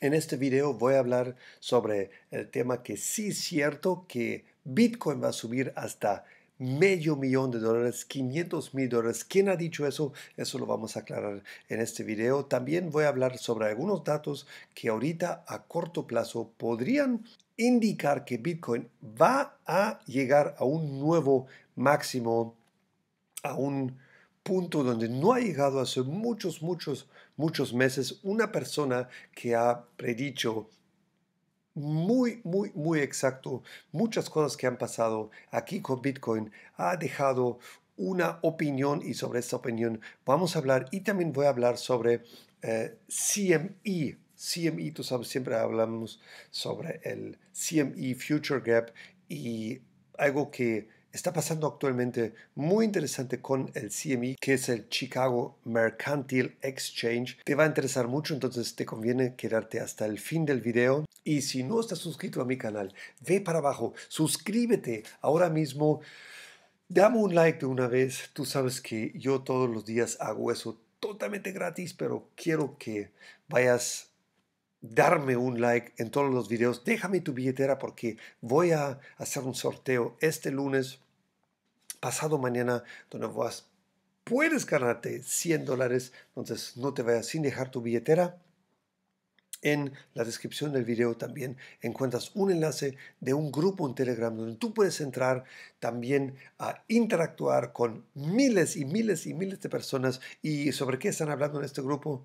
En este video voy a hablar sobre el tema que sí es cierto que Bitcoin va a subir hasta medio millón de dólares, 500 mil dólares. ¿Quién ha dicho eso? Eso lo vamos a aclarar en este video. También voy a hablar sobre algunos datos que ahorita a corto plazo podrían indicar que Bitcoin va a llegar a un nuevo máximo, a un punto donde no ha llegado hace muchos, muchos muchos meses una persona que ha predicho muy, muy, muy exacto muchas cosas que han pasado aquí con Bitcoin, ha dejado una opinión y sobre esta opinión vamos a hablar y también voy a hablar sobre eh, CME. CME, tú sabes, siempre hablamos sobre el CME Future Gap y algo que está pasando actualmente muy interesante con el CME, que es el Chicago Mercantile Exchange. Te va a interesar mucho, entonces te conviene quedarte hasta el fin del video. Y si no estás suscrito a mi canal, ve para abajo, suscríbete ahora mismo. Dame un like de una vez. Tú sabes que yo todos los días hago eso totalmente gratis, pero quiero que vayas darme un like en todos los videos. Déjame tu billetera porque voy a hacer un sorteo este lunes pasado mañana donde puedes ganarte 100 dólares, entonces no te vayas sin dejar tu billetera. En la descripción del video también encuentras un enlace de un grupo en Telegram donde tú puedes entrar también a interactuar con miles y miles y miles de personas y sobre qué están hablando en este grupo.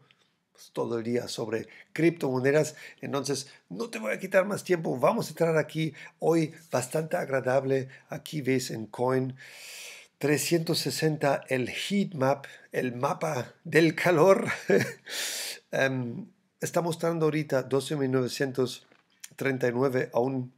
Pues, todo el día sobre criptomonedas. Entonces, no te voy a quitar más tiempo. Vamos a entrar aquí hoy bastante agradable. Aquí ves en Coin 360 el heat map, el mapa del calor. Em, está mostrando ahorita 12.939 a un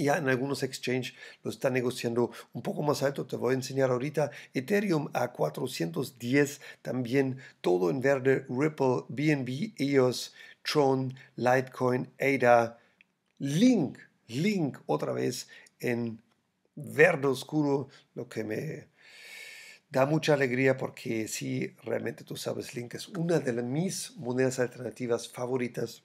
ya en algunos exchanges lo está negociando un poco más alto. Te voy a enseñar ahorita Ethereum a 410. También todo en verde. Ripple, BNB, EOS, Tron, Litecoin, ADA. Link, Link otra vez en verde oscuro. Lo que me da mucha alegría porque sí, realmente tú sabes, Link es una de mis monedas alternativas favoritas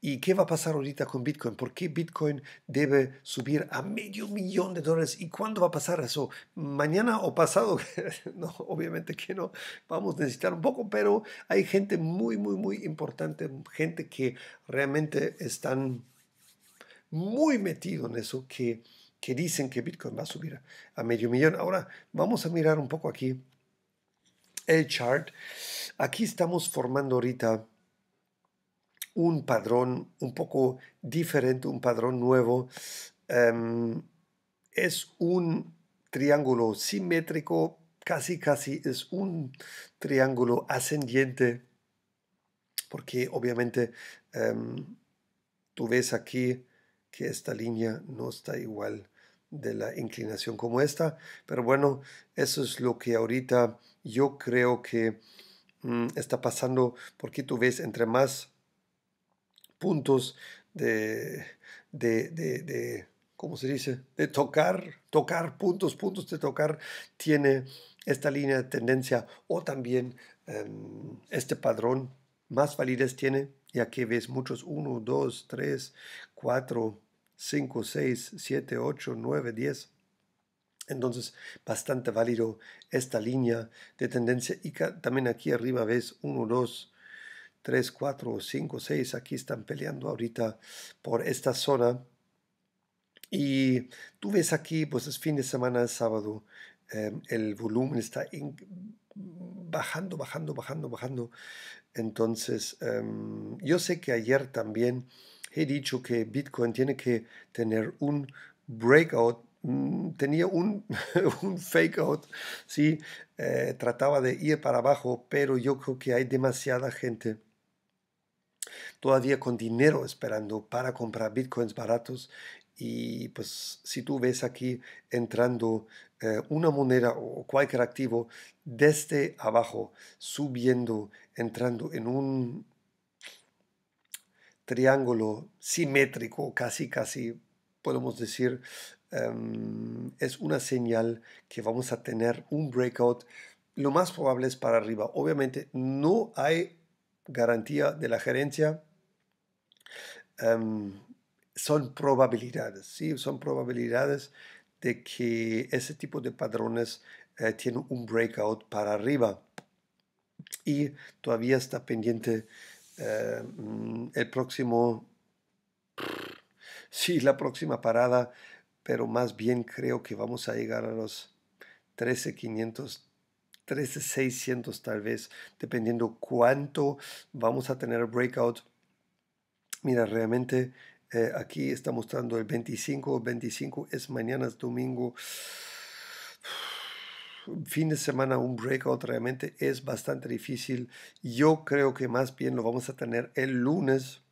¿Y qué va a pasar ahorita con Bitcoin? ¿Por qué Bitcoin debe subir a medio millón de dólares? ¿Y cuándo va a pasar eso? ¿Mañana o pasado? no, obviamente que no. Vamos a necesitar un poco, pero hay gente muy, muy, muy importante, gente que realmente están muy metidos en eso, que, que dicen que Bitcoin va a subir a medio millón. Ahora, vamos a mirar un poco aquí el chart. Aquí estamos formando ahorita un padrón un poco diferente, un padrón nuevo. Em, es un triángulo simétrico, casi casi es un triángulo ascendiente, porque obviamente em, tú ves aquí que esta línea no está igual de la inclinación como esta, pero bueno, eso es lo que ahorita yo creo que mm, está pasando, porque tú ves entre más puntos de, de, de, de ¿cómo se dice? De tocar, tocar puntos, puntos de tocar, tiene esta línea de tendencia o también em, este padrón más validez tiene, ya que ves muchos 1, 2, 3, 4, 5, 6, 7, 8, 9, 10. Entonces, bastante válido esta línea de tendencia. Y también aquí arriba ves 1, 2, 3, 4, 5, 6 aquí están peleando ahorita por esta zona. Y tú ves aquí, pues es fin de semana, es sábado, em, el volumen está bajando, bajando, bajando, bajando. Entonces, em, yo sé que ayer también he dicho que Bitcoin tiene que tener un breakout mm, tenía un, fake out, ¿sí? Eh, trataba de ir para abajo, pero yo creo que hay demasiada gente todavía con dinero esperando para comprar bitcoins baratos y pues si tú ves aquí entrando eh, una moneda o cualquier activo desde abajo, subiendo, entrando en un triángulo simétrico, casi casi podemos decir, em, es una señal que vamos a tener un breakout. Lo más probable es para arriba. Obviamente no hay garantía de la gerencia em, son probabilidades, ¿sí? son probabilidades de que ese tipo de padrones tienen eh, tiene un breakout para arriba y todavía está pendiente eh, el próximo, sí, la próxima parada, pero más bien creo que vamos a llegar a los 13,500, 13,600 tal vez, dependiendo cuánto vamos a tener breakout. Mira, realmente eh, aquí está mostrando el 25, 25 es mañana, es domingo. Fin de semana un breakout realmente es bastante difícil. Yo creo que más bien lo vamos a tener el lunes.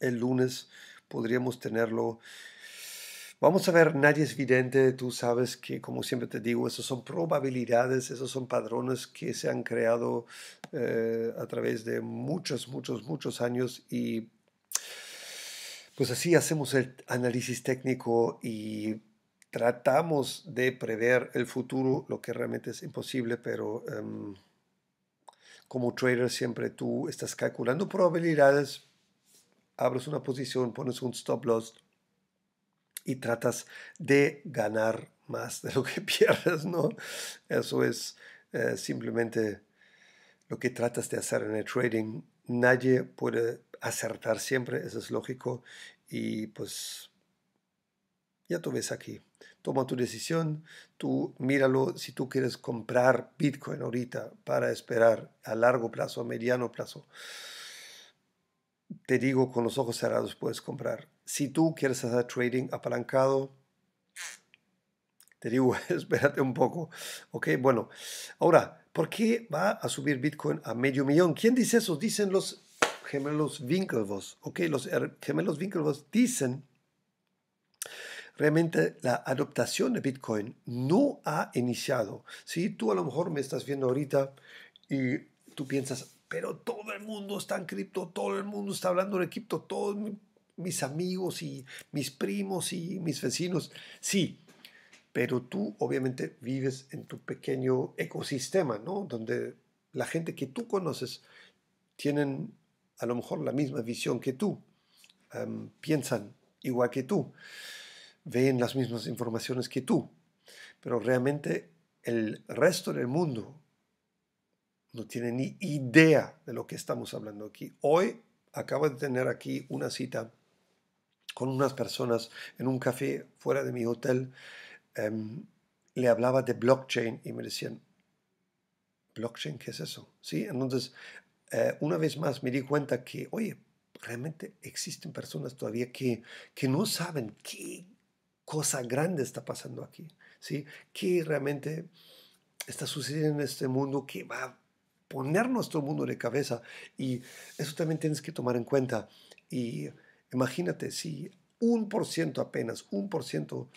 El lunes podríamos tenerlo Vamos a ver, nadie es vidente, tú sabes que, como siempre te digo, esas son probabilidades, esos son padrones que se han creado eh, a través de muchos, muchos, muchos años y pues así hacemos el análisis técnico y tratamos de prever el futuro, lo que realmente es imposible, pero em, como trader siempre tú estás calculando probabilidades, abres una posición, pones un stop loss y tratas de ganar más de lo que pierdes, ¿no? Eso es eh, simplemente lo que tratas de hacer en el trading. Nadie puede acertar siempre, eso es lógico. Y pues ya tú ves aquí. Toma tu decisión, tú míralo si tú quieres comprar Bitcoin ahorita para esperar a largo plazo, a mediano plazo te digo, con los ojos cerrados puedes comprar. Si tú quieres hacer trading apalancado, te digo, espérate un poco. Ok, bueno. Ahora, ¿por qué va a subir Bitcoin a medio millón? ¿Quién dice eso? Dicen los gemelos Winklevoss. Ok, los er, gemelos Winklevoss dicen realmente la adoptación de Bitcoin no ha iniciado. Si tú a lo mejor me estás viendo ahorita y tú piensas, pero todo el mundo está en cripto, todo el mundo está hablando de cripto, todos mis amigos y mis primos y mis vecinos, sí, pero tú obviamente vives en tu pequeño ecosistema, ¿no? Donde la gente que tú conoces tienen a lo mejor la misma visión que tú, em, piensan igual que tú, ven las mismas informaciones que tú, pero realmente el resto del mundo no tiene ni idea de lo que estamos hablando aquí. Hoy acabo de tener aquí una cita con unas personas en un café fuera de mi hotel. Em, le hablaba de blockchain y me decían, ¿blockchain qué es eso? ¿Sí? Entonces, eh, una vez más me di cuenta que, oye, realmente existen personas todavía que, que no saben qué cosa grande está pasando aquí, ¿sí? ¿Qué realmente está sucediendo en este mundo que va Poner nuestro mundo de cabeza. Y eso también tienes que tomar en cuenta. Y imagínate, si un por ciento apenas, un por ciento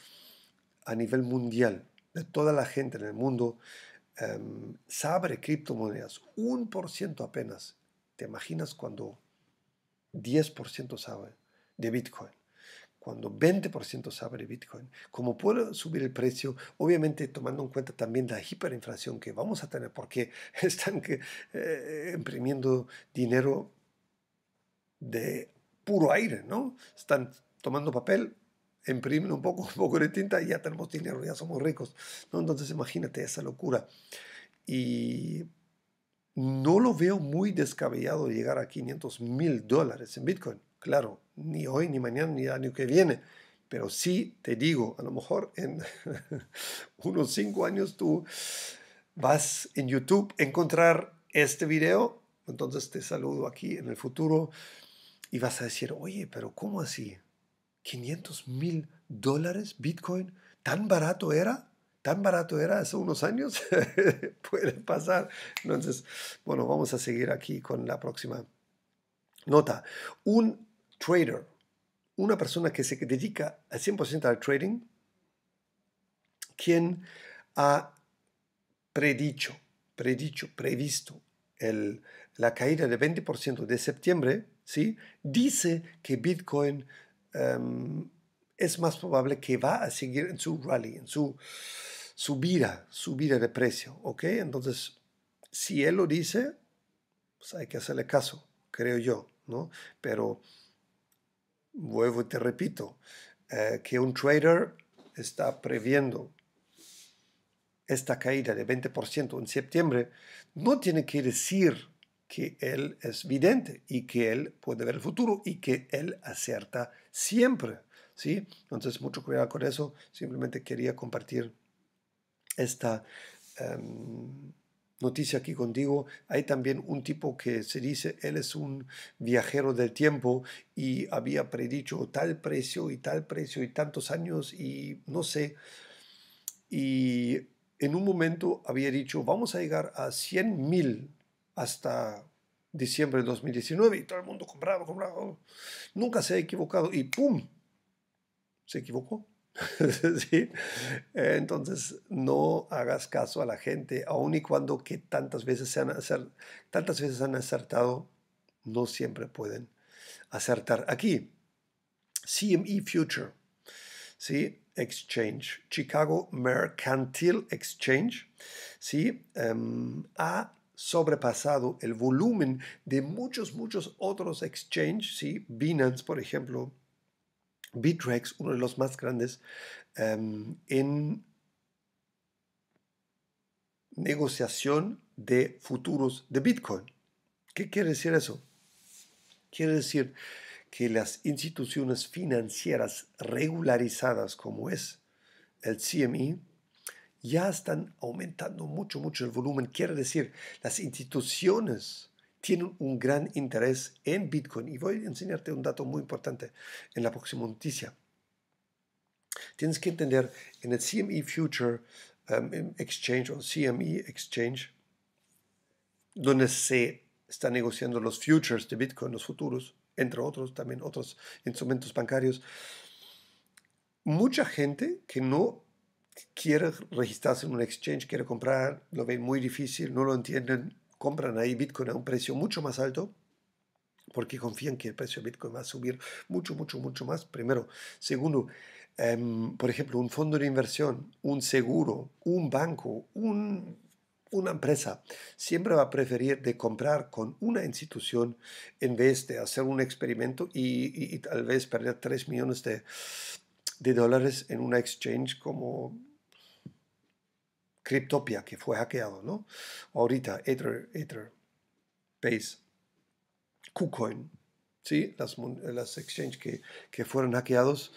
a nivel mundial de toda la gente en el mundo em, sabe criptomonedas, un por ciento apenas. ¿Te imaginas cuando 10% sabe de Bitcoin? cuando 20% se abre Bitcoin, cómo puede subir el precio, obviamente tomando en cuenta también la hiperinflación que vamos a tener porque están eh, imprimiendo dinero de puro aire, ¿no? Están tomando papel, imprimen un poco, un poco de tinta y ya tenemos dinero, ya somos ricos, ¿no? Entonces imagínate esa locura. Y no lo veo muy descabellado llegar a 500 mil dólares en Bitcoin, claro, ni hoy, ni mañana, ni el año que viene. Pero sí te digo, a lo mejor en unos cinco años tú vas en YouTube a encontrar este video, entonces te saludo aquí en el futuro y vas a decir, oye, pero ¿cómo así? ¿500 mil dólares Bitcoin? ¿Tan barato era? ¿Tan barato era hace unos años? Puede pasar. Entonces, bueno, vamos a seguir aquí con la próxima nota. Un trader, una persona que se dedica al 100% al trading, quien ha predicho, predicho, previsto la caída del 20% de septiembre, ¿sí? dice que Bitcoin em, es más probable que va a seguir en su rally, en su subida, subida de precio. ¿ok? Entonces, si él lo dice, pues hay que hacerle caso, creo yo. ¿no? Pero vuelvo y te repito, eh, que un trader está previendo esta caída de 20% en septiembre, no tiene que decir que él es vidente y que él puede ver el futuro y que él acierta siempre. ¿sí? Entonces, mucho cuidado con eso. Simplemente quería compartir esta... Um, noticia aquí contigo. Hay también un tipo que se dice, él es un viajero del tiempo y había predicho tal precio y tal precio y tantos años y no sé. Y en un momento había dicho, vamos a llegar a 100.000 mil hasta diciembre de 2019 y todo el mundo compraba, compraba. Nunca se ha equivocado y ¡pum! Se equivocó. Entonces, no hagas caso a la gente, aun y cuando que tantas veces, se han acertado, tantas veces han acertado, no siempre pueden acertar. Aquí, CME Future, ¿sí? Exchange, Chicago Mercantile Exchange, ¿sí? Em, ha sobrepasado el volumen de muchos, muchos otros exchanges, ¿sí? Binance, por ejemplo, Bitrex, uno de los más grandes em, en negociación de futuros de Bitcoin. ¿Qué quiere decir eso? Quiere decir que las instituciones financieras regularizadas como es el CMI e ya están aumentando mucho, mucho el volumen. Quiere decir, las instituciones tienen un gran interés en Bitcoin. Y voy a enseñarte un dato muy importante en la próxima noticia. Tienes que entender, en el CME Future um, Exchange o CME Exchange, donde se están negociando los futures de Bitcoin, los futuros, entre otros, también otros instrumentos bancarios, mucha gente que no quiere registrarse en un exchange, quiere comprar, lo ven muy difícil, no lo entienden, compran ahí Bitcoin a un precio mucho más alto porque confían que el precio de Bitcoin va a subir mucho, mucho, mucho más. Primero. Segundo, em, por ejemplo, un fondo de inversión, un seguro, un banco, una empresa siempre va a preferir de comprar con una institución en vez de hacer un experimento y, tal vez perder 3 millones de, de dólares en una exchange como Cryptopia, que fue hackeado, ¿no? Ahorita, Ether, Ether, Base, KuCoin, ¿sí? Las, las exchanges que, que, fueron hackeados.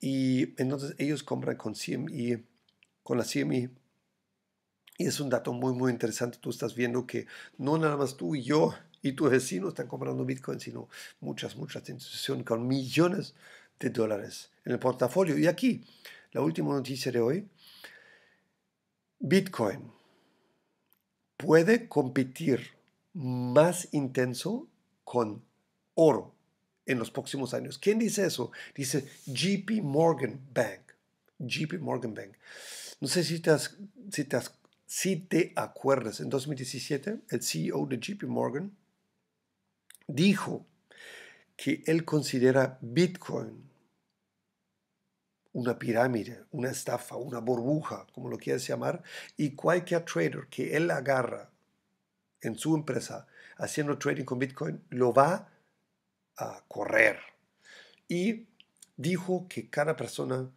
Y entonces ellos compran con CMI, e, con la CMI. E. Y es un dato muy, muy interesante. Tú estás viendo que no nada más tú y yo y tus vecinos están comprando Bitcoin, sino muchas, muchas instituciones con millones de dólares en el portafolio. Y aquí, la última noticia de hoy Bitcoin puede competir más intenso con oro en los próximos años. ¿Quién dice eso? Dice JP Morgan Bank. JP Morgan Bank. No sé si te, si te acuerdas, en 2017 el CEO de JP Morgan dijo que él considera Bitcoin una pirámide, una estafa, una burbuja, como lo quieras llamar, y cualquier trader que él agarra en su empresa haciendo trading con Bitcoin lo va a correr. Y dijo que cada persona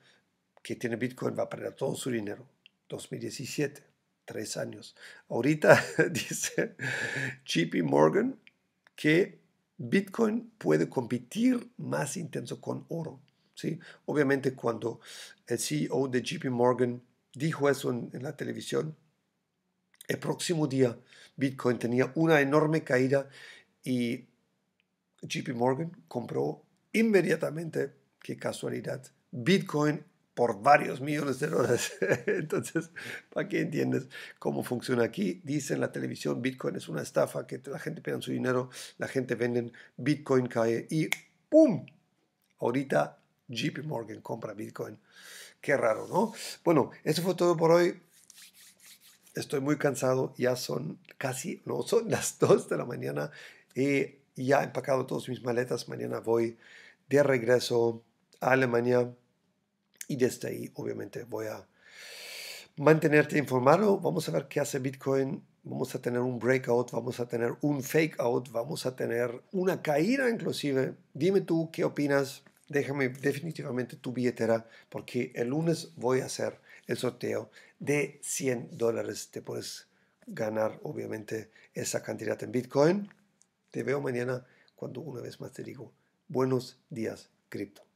que tiene Bitcoin va a perder todo su dinero. 2017, tres años. Ahorita dice JP Morgan que Bitcoin puede competir más intenso con oro. Obviamente cuando el CEO de JP Morgan dijo eso en, la televisión, el próximo día Bitcoin tenía una enorme caída y JP Morgan compró inmediatamente, qué casualidad, Bitcoin por varios millones de dólares. Entonces, para que entiendes cómo funciona aquí, Dicen en la televisión, Bitcoin es una estafa, que la gente pega su dinero, la gente vende, Bitcoin cae y ¡pum! Ahorita JP Morgan compra Bitcoin. Qué raro, ¿no? Bueno, eso fue todo por hoy. Estoy muy cansado, ya son casi, no, son las 2 de la mañana y ya he empacado todas mis maletas. Mañana voy de regreso a Alemania y desde ahí obviamente voy a mantenerte informado. Vamos a ver qué hace Bitcoin. Vamos a tener un breakout, vamos a tener un fake out, vamos a tener una caída inclusive. Dime tú qué opinas déjame definitivamente tu billetera porque el lunes voy a hacer el sorteo de 100 dólares. Te puedes ganar obviamente esa cantidad en Bitcoin. Te veo mañana cuando una vez más te digo buenos días cripto.